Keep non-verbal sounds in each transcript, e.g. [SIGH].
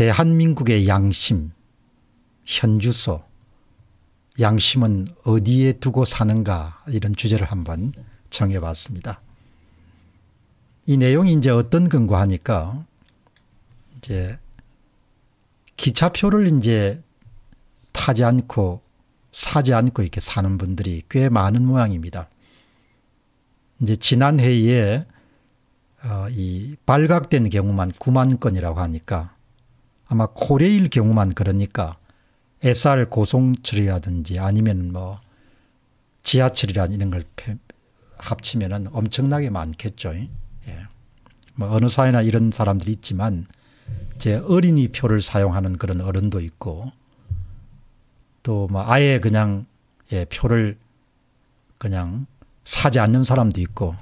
대한민국의 양심, 현주소, 양심은 어디에 두고 사는가 이런 주제를 한번 정해봤습니다. 이 내용이 이제 어떤 근거 하니까 이제 기차표를 이제 타지 않고 사지 않고 이렇게 사는 분들이 꽤 많은 모양입니다. 이제 지난 회의에 어, 이 발각된 경우만 9만 건이라고 하니까 아마 코레일 경우만 그러니까 SR 고속철이라든지 아니면 뭐 지하철이라는 이런 걸합치면 엄청나게 많겠죠. 예. 뭐 어느 사회나 이런 사람들이 있지만 제 어린이 표를 사용하는 그런 어른도 있고 또 뭐 아예 그냥 예, 표를 그냥 사지 않는 사람도 있고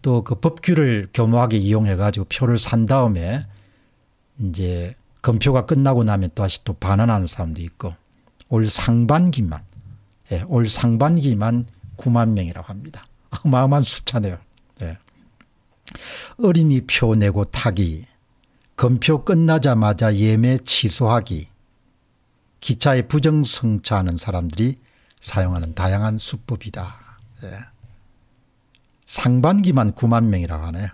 또 그 법규를 겸허하게 이용해 가지고 표를 산 다음에 이제 검표가 끝나고 나면 또 다시 또 반환하는 사람도 있고 올 상반기만 예, 올 상반기만 9만 명이라고 합니다. 어마어마한 숫자네요. 예. 어린이 표 내고 타기 검표 끝나자마자 예매 취소하기 기차에 부정승차하는 사람들이 사용하는 다양한 수법이다. 예. 상반기만 9만 명이라고 하네요.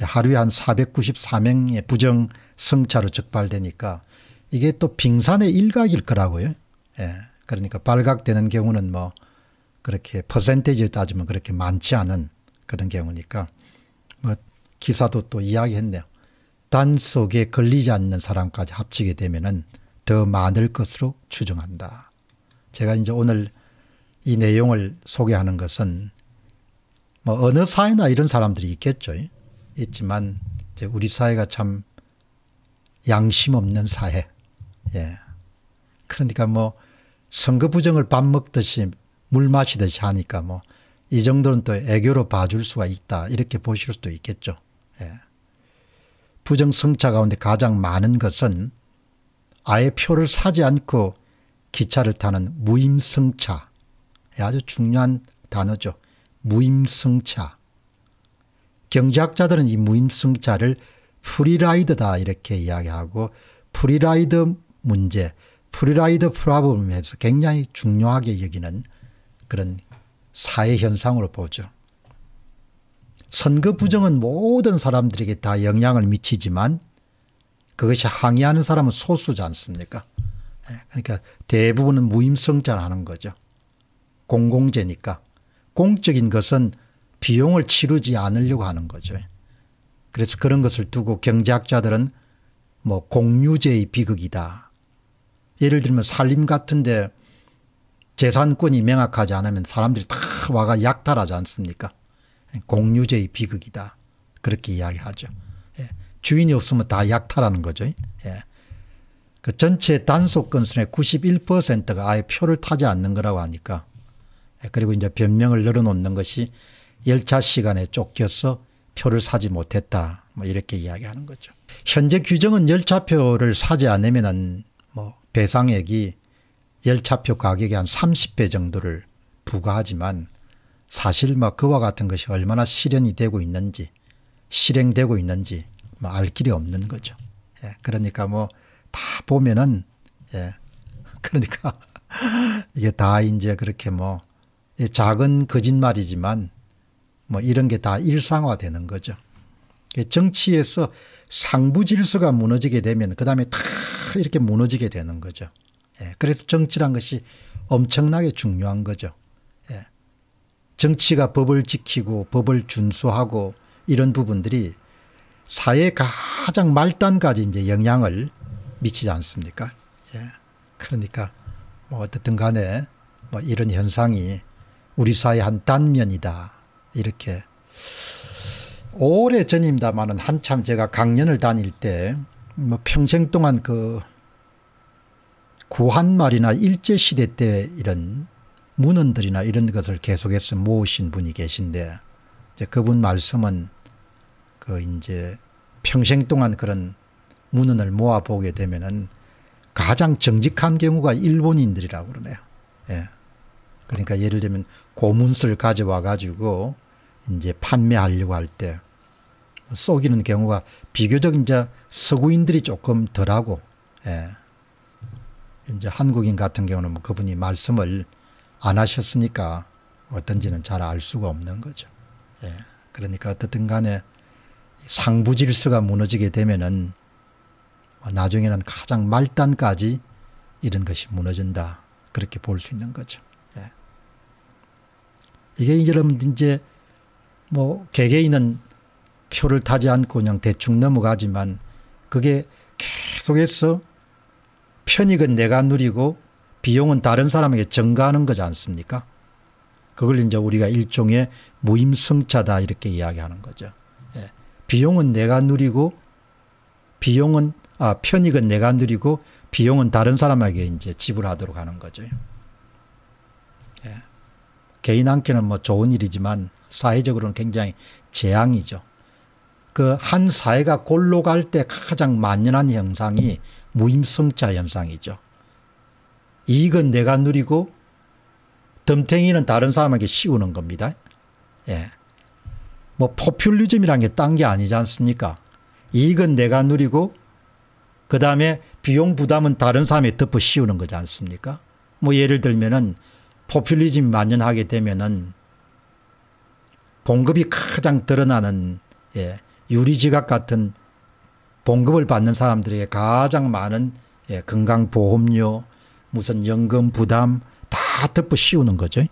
하루에 한 494명의 부정 성차로 적발되니까 이게 또 빙산의 일각일 거라고요. 예. 그러니까 발각되는 경우는 뭐 그렇게 퍼센테이지를 따지면 그렇게 많지 않은 그런 경우니까 뭐 기사도 또 이야기했네요. 단속에 걸리지 않는 사람까지 합치게 되면은 더 많을 것으로 추정한다. 제가 이제 오늘 이 내용을 소개하는 것은 뭐 어느 사회나 이런 사람들이 있겠죠. 있지만 이제 우리 사회가 참 양심 없는 사회. 예. 그러니까 뭐 선거 부정을 밥 먹듯이 물 마시듯이 하니까 뭐 이 정도는 또 애교로 봐줄 수가 있다 이렇게 보실 수도 있겠죠. 예. 부정 성차 가운데 가장 많은 것은 아예 표를 사지 않고 기차를 타는 무임승차 예, 아주 중요한 단어죠. 무임승차 경제학자들은 이 무임승차를 프리라이드다 이렇게 이야기하고 프리라이드 문제, 프리라이드 프라블럼에서 굉장히 중요하게 여기는 그런 사회 현상으로 보죠. 선거 부정은 모든 사람들에게 다 영향을 미치지만 그것이 항의하는 사람은 소수지 않습니까? 예, 그러니까 대부분은 무임승자라는 거죠. 공공재니까. 공적인 것은 비용을 치르지 않으려고 하는 거죠. 그래서 그런 것을 두고 경제학자들은 뭐 공유제의 비극이다. 예를 들면 산림 같은데 재산권이 명확하지 않으면 사람들이 다 와가 약탈하지 않습니까? 공유제의 비극이다. 그렇게 이야기하죠. 예. 주인이 없으면 다 약탈하는 거죠. 예. 그 전체 단속 건수의 91%가 아예 표를 타지 않는 거라고 하니까. 예. 그리고 이제 변명을 늘어놓는 것이 열차 시간에 쫓겨서 표를 사지 못했다. 뭐 이렇게 이야기하는 거죠. 현재 규정은 열차표를 사지 않으면은 뭐 배상액이 열차표 가격의 한 30배 정도를 부과하지만 사실 뭐 그와 같은 것이 얼마나 실현이 되고 있는지 실행되고 있는지 뭐알 길이 없는 거죠. 예, 그러니까 뭐 다 보면은 예, [LAUGHS] 그러니까 이게 다 이제 그렇게 뭐 예, 작은 거짓말이지만 뭐 이런 게 다 일상화되는 거죠. 그 정치에서 상부 질서가 무너지게 되면 그 다음에 다 이렇게 무너지게 되는 거죠. 예, 그래서 정치란 것이 엄청나게 중요한 거죠. 예, 정치가 법을 지키고 법을 준수하고 이런 부분들이 사회 가장 말단까지 이제 영향을 미치지 않습니까? 예, 그러니까 뭐 어쨌든 간에 뭐 이런 현상이 우리 사회 한 단면이다. 이렇게 오래 전입니다만은 한참 제가 강연을 다닐 때 뭐 평생 동안 그 구한말이나 일제시대 때 이런 문헌들이나 이런 것을 계속해서 모으신 분이 계신데 이제 그분 말씀은 그 이제 평생 동안 그런 문헌을 모아 보게 되면은 가장 정직한 경우가 일본인들이라고 그러네요. 예. 그러니까 예를 들면 고문서를 가져와 가지고 이제 판매하려고 할 때 속이는 경우가 비교적 이제 서구인들이 조금 덜하고 예. 이제 한국인 같은 경우는 뭐 그분이 말씀을 안 하셨으니까 어떤지는 잘 알 수가 없는 거죠. 예. 그러니까 어떻든 간에 상부 질서가 무너지게 되면은 나중에는 가장 말단까지 이런 것이 무너진다. 그렇게 볼 수 있는 거죠. 예. 이게 이제 여러분 이제 뭐 개개인은 표를 타지 않고 그냥 대충 넘어가지만 그게 계속해서 편익은 내가 누리고 비용은 다른 사람에게 전가하는 거지 않습니까? 그걸 이제 우리가 일종의 무임승차다 이렇게 이야기하는 거죠. 예. 비용은 내가 누리고 비용은 아 편익은 내가 누리고 비용은 다른 사람에게 이제 지불하도록 하는 거죠. 개인한테는 뭐 좋은 일이지만 사회적으로는 굉장히 재앙이죠. 그 한 사회가 골로 갈 때 가장 만연한 현상이 무임승차 현상이죠. 이익은 내가 누리고 덤탱이는 다른 사람에게 씌우는 겁니다. 예. 뭐 포퓰리즘이란 게 딴 게 아니지 않습니까? 이익은 내가 누리고 그 다음에 비용 부담은 다른 사람이 덮어 씌우는 거지 않습니까? 뭐 예를 들면은 포퓰리즘이 만연하게 되면은 봉급이 가장 드러나는 예, 유리지각 같은 봉급을 받는 사람들에게 가장 많은 예, 건강보험료 무슨 연금 부담 다 덮어 씌우는 거죠. 예.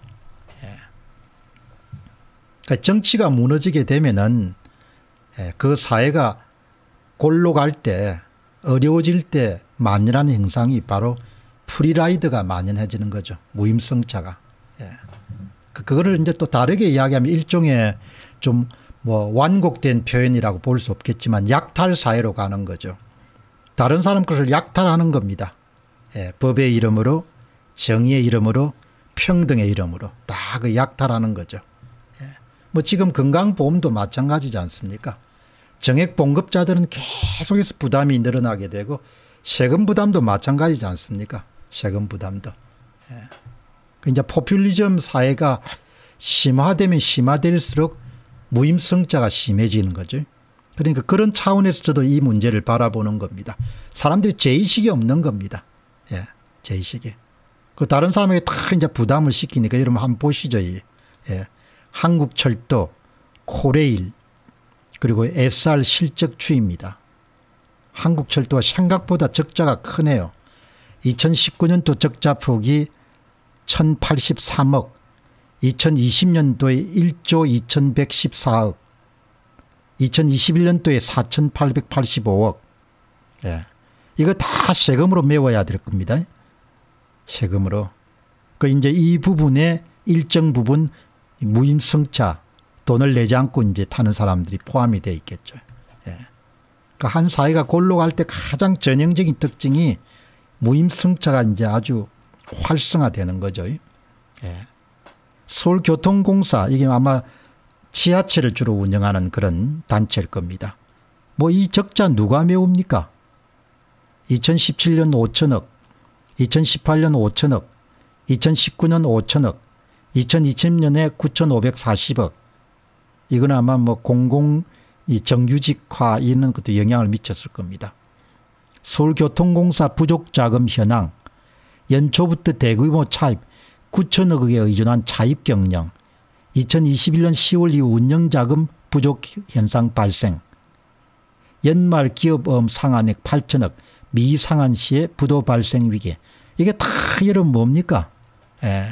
그러니까 정치가 무너지게 되면은 예, 그 사회가 골로 갈 때 어려워질 때만연하 현상이 바로 프리라이드가 만연해지는 거죠. 무임승차가. 예. 그, 그거를 이제 또 다르게 이야기하면 일종의 좀 뭐 완곡된 표현이라고 볼 수 없겠지만 약탈 사회로 가는 거죠. 다른 사람 것을 약탈하는 겁니다. 예. 법의 이름으로 정의의 이름으로 평등의 이름으로 다 그 약탈하는 거죠. 예. 뭐 지금 건강보험도 마찬가지지 않습니까? 정액 봉급자들은 계속해서 부담이 늘어나게 되고 세금 부담도 마찬가지지 않습니까? 세금 부담도. 예. 그 이제 포퓰리즘 사회가 심화되면 심화될수록 무임승자가 심해지는 거죠. 그러니까 그런 차원에서 저도 이 문제를 바라보는 겁니다. 사람들이 제의식이 없는 겁니다. 예, 제의식이. 그 다른 사람에게 다 이제 부담을 시키니까 여러분 한번 보시죠. 예. 한국철도, 코레일, 그리고 SR 실적 추입니다. 한국철도가 생각보다 적자가 크네요. 2019년 도적자 폭이 1083억 2020년도에 1조 2114억 2021년도에 4885억 예. 이거 다 세금으로 메워야 될 겁니다. 세금으로. 그 이제 이 부분에 일정 부분 무임승차 돈을 내지 않고 이제 타는 사람들이 포함이 돼 있겠죠. 예. 그한 사회가 골로 갈 때 가장 전형적인 특징이 무임승차가 이제 아주 활성화되는 거죠. 예. 서울교통공사 이게 아마 지하철을 주로 운영하는 그런 단체일 겁니다. 뭐 이 적자 누가 메웁니까? 2017년 5천억, 2018년 5천억, 2019년 5천억, 2020년에 9,540억. 이건 아마 뭐 공공 이 정규직화 있는 것도 영향을 미쳤을 겁니다. 서울교통공사 부족 자금 현황, 연초부터 대규모 차입 9천억에 의존한 차입 경영, 2021년 10월 이후 운영자금 부족 현상 발생, 연말 기업음 상한액 8천억 미상한 시의 부도 발생 위기. 이게 다 여러분 뭡니까? 예.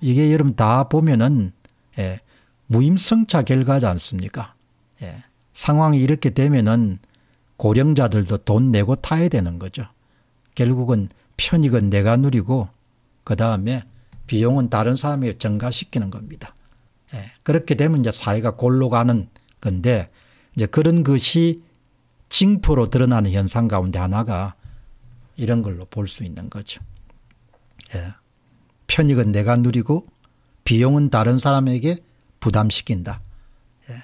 이게 여러분 다 보면은 예. 무임승차 결과지 않습니까? 예. 상황이 이렇게 되면은 고령자들도 돈 내고 타야 되는 거죠. 결국은 편익은 내가 누리고 그 다음에 비용은 다른 사람이 증가시키는 겁니다. 예, 그렇게 되면 이제 사회가 골로 가는 건데 이제 그런 것이 징표로 드러나는 현상 가운데 하나가 이런 걸로 볼 수 있는 거죠. 예, 편익은 내가 누리고 비용은 다른 사람에게 부담시킨다. 예,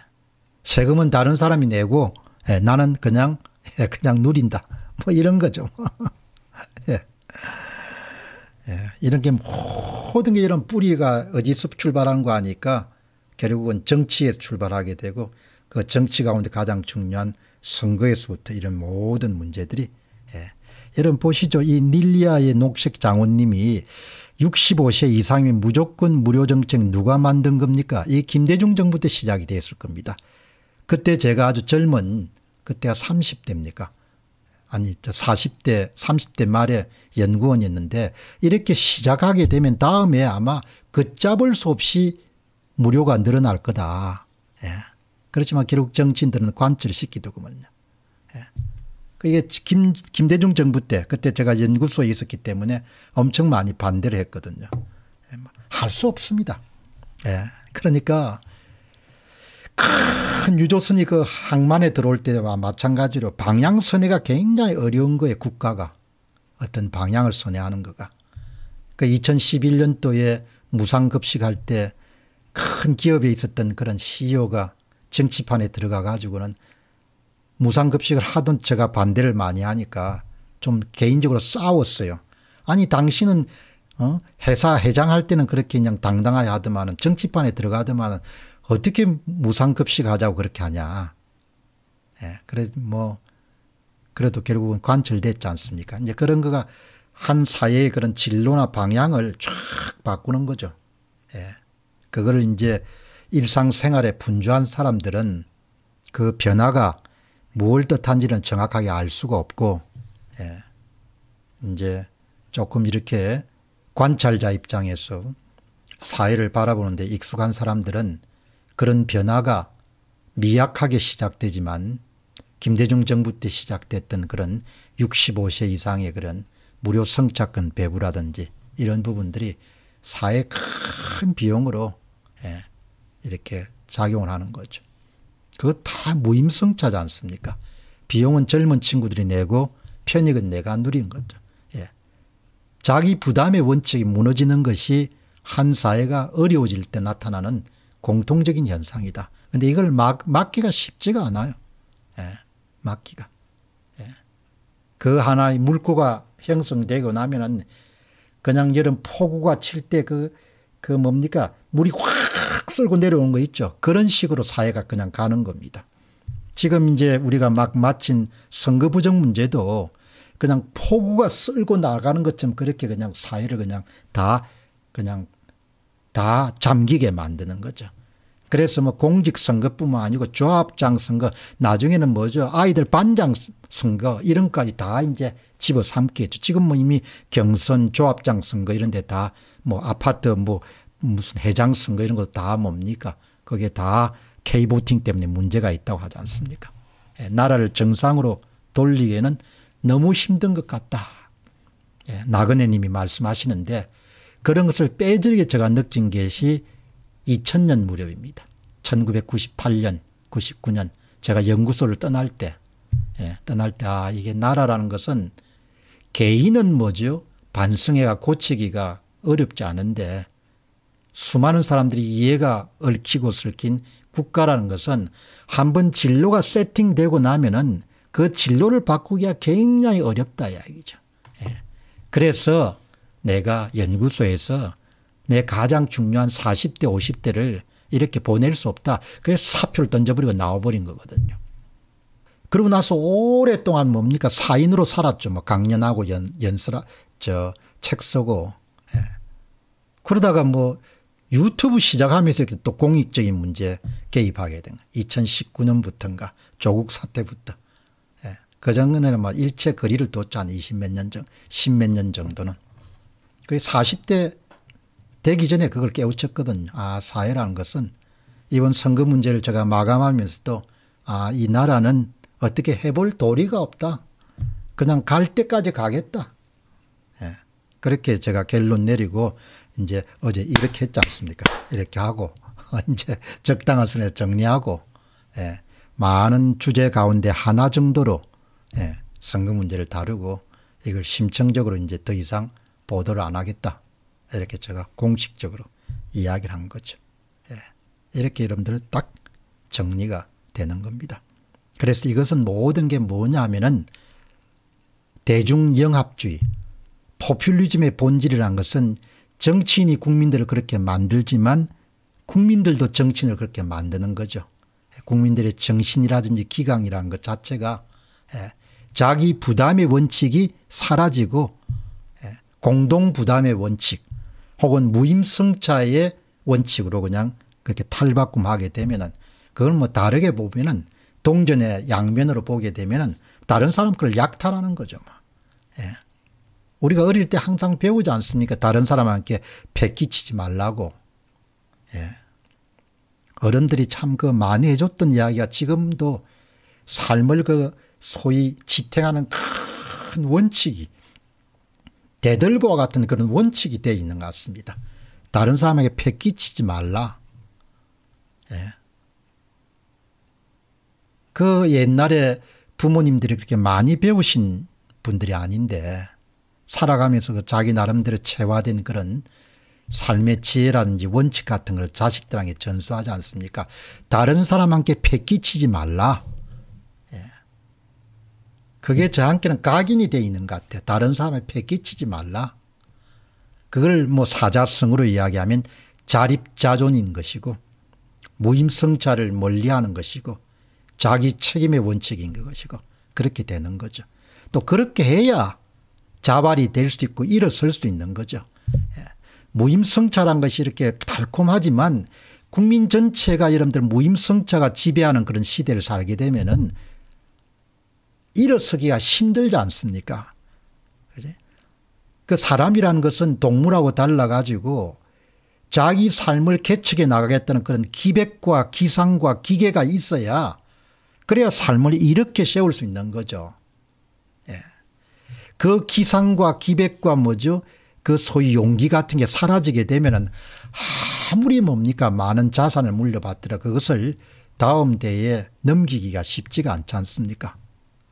세금은 다른 사람이 내고 예, 나는 그냥 [LAUGHS] 예, 그냥 누린다. 뭐 이런 거죠. 뭐. [LAUGHS] 예. 예. 이런 게 모든 게 이런 뿌리가 어디서 출발하는 거 아니까 결국은 정치에서 출발하게 되고 그 정치 가운데 가장 중요한 선거에서부터 이런 모든 문제들이 예. 여러분 보시죠. 이 닐리아의 녹색 장원님이 65세 이상이면 무조건 무료 정책 누가 만든 겁니까? 이 김대중 정부 때 시작이 됐을 겁니다. 그때 제가 아주 젊은 그때가 30대입니까? 아니 40대 30대 말에 연구원이었는데 이렇게 시작하게 되면 다음에 아마 걷잡을 수 없이 무료가 늘어날 거다. 예. 그렇지만 결국 정치인들은 관철시키 되거든요. 예. 그게 김, 김대중 정부 때 그때 제가 연구소에 있었기 때문에 엄청 많이 반대를 했거든요. 예. 뭐 할수 없습니다. 예. 그러니까 크큰 유조선이 그 항만에 들어올 때와 마찬가지로 방향 선회가 굉장히 어려운 거예요. 국가가 어떤 방향을 선회하는 거가. 그 2011년도에 무상급식할 때 큰 기업에 있었던 그런 CEO가 정치판에 들어가 가지고는 무상급식을 하던 제가 반대를 많이 하니까 좀 개인적으로 싸웠어요. 아니 당신은 어? 회사 회장할 때는 그렇게 그냥 당당하게 하더만은 정치판에 들어가더만은 어떻게 무상급식 하자고 그렇게 하냐. 예, 그래, 뭐, 그래도 결국은 관철됐지 않습니까? 이제 그런 거가 한 사회의 그런 진로나 방향을 쫙 바꾸는 거죠. 예. 그거를 이제 일상생활에 분주한 사람들은 그 변화가 무엇을 뜻한지는 정확하게 알 수가 없고, 예. 이제 조금 이렇게 관찰자 입장에서 사회를 바라보는데 익숙한 사람들은 그런 변화가 미약하게 시작되지만 김대중 정부 때 시작됐던 그런 65세 이상의 그런 무료 성착근 배부라든지 이런 부분들이 사회 큰 비용으로 예, 이렇게 작용을 하는 거죠. 그거 다 무임승차지 않습니까? 비용은 젊은 친구들이 내고 편익은 내가 누린 거죠. 예. 자기 부담의 원칙이 무너지는 것이 한 사회가 어려워질 때 나타나는 공통적인 현상이다. 근데 이걸 막, 막기가 쉽지가 않아요. 예, 막기가. 예. 그 하나의 물고가 형성되고 나면은 그냥 이런 폭우가 칠 때 그, 그 뭡니까? 물이 확 쓸고 내려오는 거 있죠. 그런 식으로 사회가 그냥 가는 겁니다. 지금 이제 우리가 막 마친 선거 부정 문제도 그냥 폭우가 쓸고 나가는 것처럼 그렇게 그냥 사회를 그냥 다 그냥 다 잠기게 만드는 거죠. 그래서 뭐 공직선거뿐만 아니고 조합장 선거 나중에는 뭐죠 아이들 반장 선거 이런까지 다 이제 집어삼겠죠. 지금 뭐 이미 경선 조합장 선거 이런 데다 뭐 아파트 뭐 무슨 해장 선거 이런 거 다 뭡니까 그게 다 K보팅 때문에 문제가 있다고 하지 않습니까 예, 나라를 정상으로 돌리기에는 너무 힘든 것 같다. 예, 나그네 님이 말씀하시는데 그런 것을 빼주게 제가 느낀 것이 2000년 무렵입니다. 1998년, 99년 제가 연구소를 떠날 때, 예, 떠날 때, 아, 이게 나라라는 것은 개인은 뭐죠? 반성해가 고치기가 어렵지 않은데 수많은 사람들이 이해가 얽히고 슬킨 국가라는 것은 한번 진로가 세팅되고 나면은 그 진로를 바꾸기가 굉장히 어렵다 이야기죠. 예. 그래서 내가 연구소에서 내 가장 중요한 40대 50대를 이렇게 보낼 수 없다. 그래서 사표를 던져버리고 나와버린 거거든요. 그러고 나서 오랫동안 뭡니까 사인으로 살았죠. 뭐 강연하고 연, 연설하 저책 쓰고 예. 그러다가 뭐 유튜브 시작하면서 이렇게 또 공익적인 문제 개입하게 된 거예요. 2019년부터인가 조국 사태부터 예. 그 전에는 뭐 일체 거리를 뒀지 한20몇년 전, 10몇 년 정도는 그게 40대 되기 전에 그걸 깨우쳤거든요. 아, 사회라는 것은 이번 선거 문제를 제가 마감하면서도 아, 이 나라는 어떻게 해볼 도리가 없다. 그냥 갈 때까지 가겠다. 예. 그렇게 제가 결론 내리고 이제 어제 이렇게 했지 않습니까? 이렇게 하고 [LAUGHS] 이제 적당한 순에 정리하고 예. 많은 주제 가운데 하나 정도로 예. 선거 문제를 다루고 이걸 심층적으로 이제 더 이상 보도를 안 하겠다. 이렇게 제가 공식적으로 이야기를 한 거죠. 예. 이렇게 여러분들 딱 정리가 되는 겁니다. 그래서 이것은 모든 게 뭐냐면은 대중영합주의, 포퓰리즘의 본질이라 것은 정치인이 국민들을 그렇게 만들지만 국민들도 정치인을 그렇게 만드는 거죠. 예, 국민들의 정신이라든지 기강이라는 것 자체가 예, 자기 부담의 원칙이 사라지고 공동부담의 원칙 혹은 무임승차의 원칙으로 그냥 그렇게 탈바꿈하게 되면은 그걸 뭐 다르게 보면은 동전의 양면으로 보게 되면은 다른 사람 그걸 약탈하는 거죠. 뭐. 예. 우리가 어릴 때 항상 배우지 않습니까? 다른 사람한테 패기치지 말라고. 예. 어른들이 참 그 많이 해줬던 이야기가 지금도 삶을 그 소위 지탱하는 큰 원칙이 대들보와 같은 그런 원칙이 되어 있는 것 같습니다. 다른 사람에게 패 끼치지 말라. 예. 그 옛날에 부모님들이 그렇게 많이 배우신 분들이 아닌데 살아가면서 그 자기 나름대로 체화된 그런 삶의 지혜라든지 원칙 같은 걸 자식들에게 전수하지 않습니까? 다른 사람한테 패 끼치지 말라. 그게 저한테는 각인이 돼 있는 것 같아요. 다른 사람의 패 끼치지 말라. 그걸 뭐 사자성으로 이야기하면 자립자존인 것이고 무임성차를 멀리하는 것이고 자기 책임의 원칙인 것이고 그렇게 되는 거죠. 또 그렇게 해야 자발이 될수도 있고 일어설 수 있는 거죠. 예. 무임성차란 것이 이렇게 달콤하지만 국민 전체가 여러분들 무임성차가 지배하는 그런 시대를 살게 되면은 일어서기가 힘들지 않습니까? 그지? 그 사람이라는 것은 동물하고 달라가지고 자기 삶을 개척해 나가겠다는 그런 기백과 기상과 기계가 있어야 그래야 삶을 이렇게 세울 수 있는 거죠. 예. 그 기상과 기백과 뭐죠? 그 소위 용기 같은 게 사라지게 되면은 아무리 뭡니까 많은 자산을 물려받더라 그것을 다음 대에 넘기기가 쉽지가 않지 않습니까?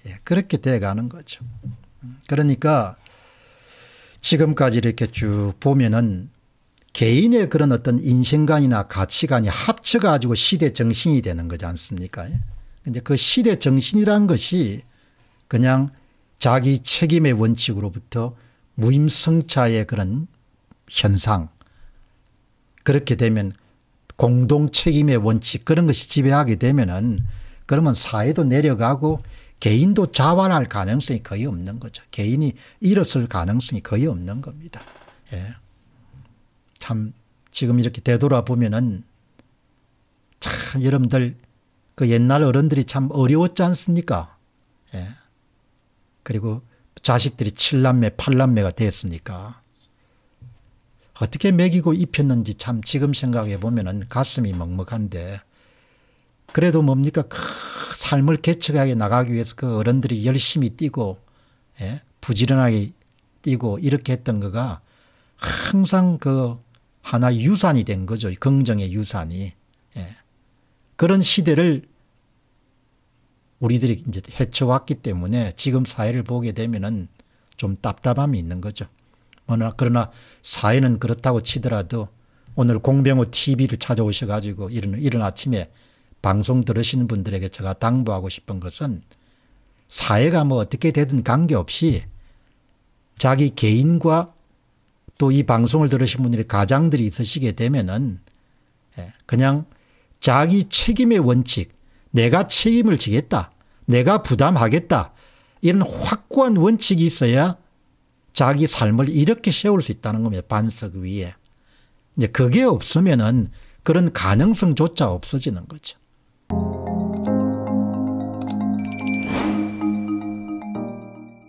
예, 그렇게 돼가는 거죠. 그러니까 지금까지 이렇게 쭉 보면은 개인의 그런 어떤 인생관이나 가치관이 합쳐가지고 시대 정신이 되는 거지 않습니까? 이제 예. 그 시대 정신이란 것이 그냥 자기 책임의 원칙으로부터 무임승차의 그런 현상. 그렇게 되면 공동 책임의 원칙 그런 것이 지배하게 되면은 그러면 사회도 내려가고 개인도 자활할 가능성이 거의 없는 거죠. 개인이 일었을 가능성이 거의 없는 겁니다. 예. 참 지금 이렇게 되돌아보면은 참 여러분들 그 옛날 어른들이 참 어려웠지 않습니까? 예. 그리고 자식들이 7남매, 8남매가 됐으니까 어떻게 먹이고 입혔는지 참 지금 생각해 보면은 가슴이 먹먹한데 그래도 뭡니까? 삶을 개척하게 나가기 위해서 그 어른들이 열심히 뛰고 예? 부지런하게 뛰고 이렇게 했던 거가 항상 그 하나 유산이 된 거죠. 긍정의 유산이. 예. 그런 시대를 우리들이 이제 헤쳐왔기 때문에 지금 사회를 보게 되면은 좀 답답함이 있는 거죠. 그러나, 그러나 사회는 그렇다고 치더라도 오늘 공병호 TV를 찾아오셔가지고 이런, 이런 아침에 방송 들으시는 분들에게 제가 당부하고 싶은 것은 사회가 뭐 어떻게 되든 관계없이 자기 개인과 또 이 방송을 들으신 분들이 가장들이 있으시게 되면은 예, 그냥 자기 책임의 원칙, 내가 책임을 지겠다, 내가 부담하겠다 이런 확고한 원칙이 있어야 자기 삶을 이렇게 세울 수 있다는 겁니다. 반석 위에. 이제 그게 없으면은 그런 가능성조차 없어지는 거죠.